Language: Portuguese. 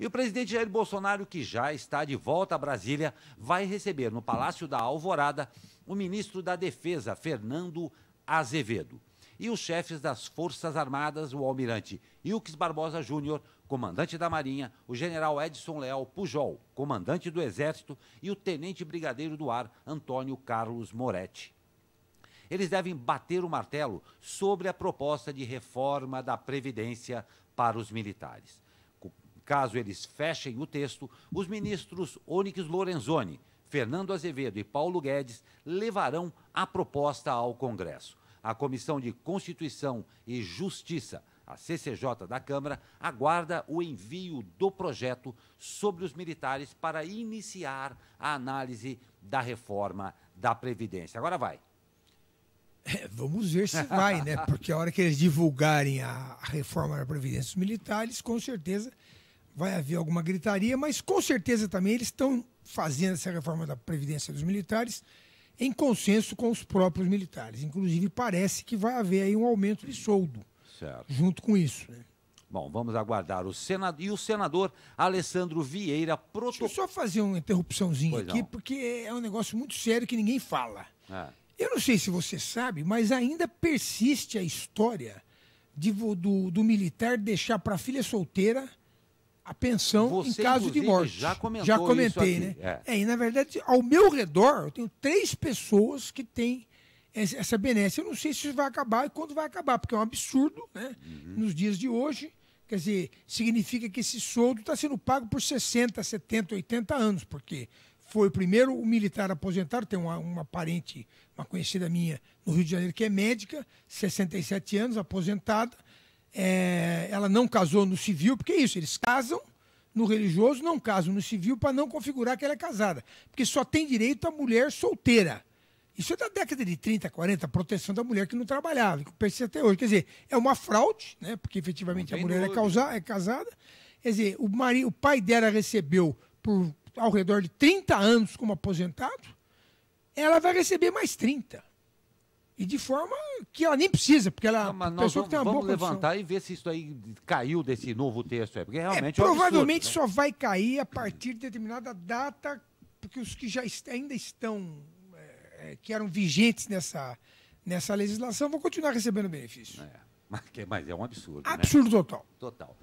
E o presidente Jair Bolsonaro, que já está de volta a Brasília, vai receber no Palácio da Alvorada o ministro da Defesa, Fernando Azevedo, e os chefes das Forças Armadas, o almirante Ilques Barbosa Júnior, comandante da Marinha, o general Edson Leal Pujol, comandante do Exército, e o tenente brigadeiro do ar, Antônio Carlos Moretti. Eles devem bater o martelo sobre a proposta de reforma da Previdência para os militares. Caso eles fechem o texto, os ministros Onyx Lorenzoni, Fernando Azevedo e Paulo Guedes levarão a proposta ao Congresso. A Comissão de Constituição e Justiça, a CCJ da Câmara, aguarda o envio do projeto sobre os militares para iniciar a análise da reforma da Previdência. Agora vai. É, vamos ver se vai, né? Porque a hora que eles divulgarem a reforma da Previdência dos Militares, com certeza vai haver alguma gritaria, mas com certeza também eles estão fazendo essa reforma da Previdência dos Militares em consenso com os próprios militares. Inclusive, parece que vai haver aí um aumento de soldo certo. junto com isso. Né? Bom, vamos aguardar o senador e o senador Alessandro Vieira protocolo. Deixa eu só fazer uma interrupçãozinha pois aqui, não. porque é um negócio muito sério que ninguém fala. É. Eu não sei se você sabe, mas ainda persiste a história de, do, do militar deixar para a filha solteira a pensão Você, em caso de morte. Já, comentou já comentei, né? É. é. e na verdade, ao meu redor, eu tenho três pessoas que têm essa benesse. Eu não sei se isso vai acabar e quando vai acabar, porque é um absurdo, né? Uhum. Nos dias de hoje, quer dizer, significa que esse soldo está sendo pago por 60, 70, 80 anos, porque foi primeiro o militar aposentado, tem uma, uma parente, uma conhecida minha no Rio de Janeiro que é médica, 67 anos, aposentada, é, ela não casou no civil, porque é isso, eles casam no religioso, não casam no civil para não configurar que ela é casada. Porque só tem direito a mulher solteira. Isso é da década de 30, 40, a proteção da mulher que não trabalhava, que persiste até hoje. Quer dizer, é uma fraude, né? porque efetivamente a mulher é, é, casada. Quer dizer, o, marido, o pai dela recebeu por ao redor de 30 anos como aposentado, ela vai receber mais 30. E de forma que ela nem precisa, porque ela não, é pessoa que tem uma vamos boa Vamos levantar e ver se isso aí caiu desse novo texto. É, porque realmente é, é provavelmente absurdo, né? só vai cair a partir de determinada data, porque os que já ainda estão, é, é, que eram vigentes nessa, nessa legislação, vão continuar recebendo benefício. É, mas, mas é um absurdo. Né? Absurdo né? total. Total.